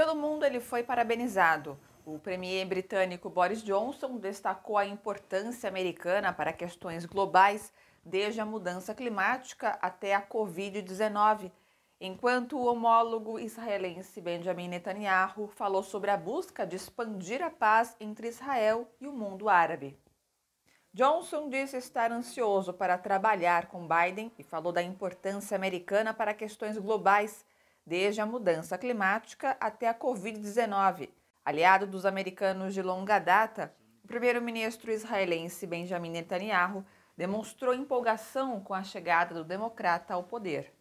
Pelo mundo, ele foi parabenizado. O premier britânico Boris Johnson destacou a importância americana para questões globais, desde a mudança climática até a Covid-19, enquanto o homólogo israelense Benjamin Netanyahu falou sobre a busca de expandir a paz entre Israel e o mundo árabe. Johnson disse estar ansioso para trabalhar com Biden e falou da importância americana para questões globais, desde a mudança climática até a Covid-19. Aliado dos americanos de longa data, o primeiro-ministro israelense Benjamin Netanyahu demonstrou empolgação com a chegada do democrata ao poder.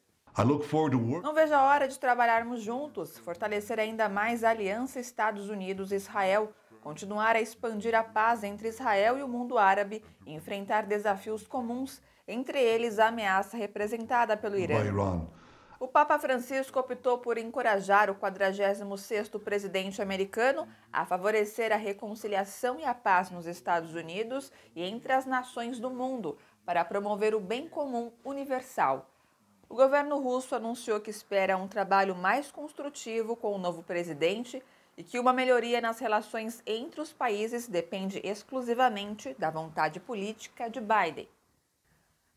Não vejo a hora de trabalharmos juntos, fortalecer ainda mais a aliança Estados Unidos-Israel, continuar a expandir a paz entre Israel e o mundo árabe e enfrentar desafios comuns, entre eles a ameaça representada pelo Irã. O Papa Francisco optou por encorajar o 46º presidente americano a favorecer a reconciliação e a paz nos Estados Unidos e entre as nações do mundo para promover o bem comum universal. O governo russo anunciou que espera um trabalho mais construtivo com o novo presidente e que uma melhoria nas relações entre os países depende exclusivamente da vontade política de Biden.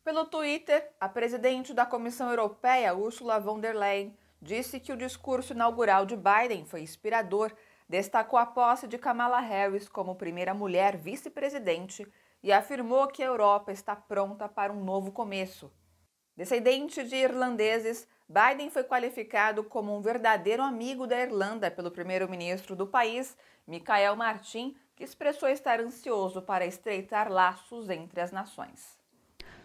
Pelo Twitter, a presidente da Comissão Europeia, Ursula von der Leyen, disse que o discurso inaugural de Biden foi inspirador, destacou a posse de Kamala Harris como primeira mulher vice-presidente e afirmou que a Europa está pronta para um novo começo. Descendente de irlandeses, Biden foi qualificado como um verdadeiro amigo da Irlanda pelo primeiro-ministro do país, Michael Martin, que expressou estar ansioso para estreitar laços entre as nações.